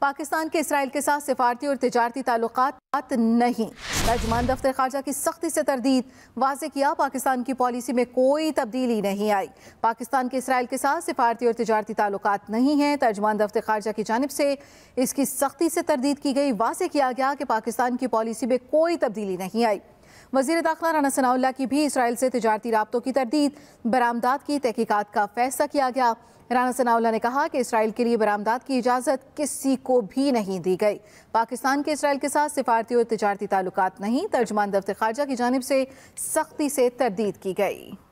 पाकिस्तान के इसराइल के साथ सिफारती और तजारती ताल्लुक नहीं तर्जमान दफ्तर खारजा की सख्ती से तरदीद वाज किया पाकिस्तान की पॉलिसी में कोई तब्दीली नहीं आई पाकिस्तान के इसराइल के साथ सिफारती और तजारती ताल्लुक नहीं हैं तर्जमान दफ्तर खारजा की जानब से इसकी सख्ती से तरदीद की गई वाज किया गया कि पाकिस्तान की पॉलिसी में कोई तब्दीली नहीं आई वजीर दाखिला राना सनाउल्ला की भी इसराइल से तजारती रबतों की तरदीद बरामदाद की तहकीकत का फैसला किया गया राना सनाउल्ला ने कहा कि इसराइल के लिए बरामदाद की इजाज़त किसी को भी नहीं दी गई पाकिस्तान के इसराइल के साथ सिफारती और तजारती ताल्लुक नहीं तर्जमान दफ्तर खारजा की जानब से सख्ती से तरदीद की गई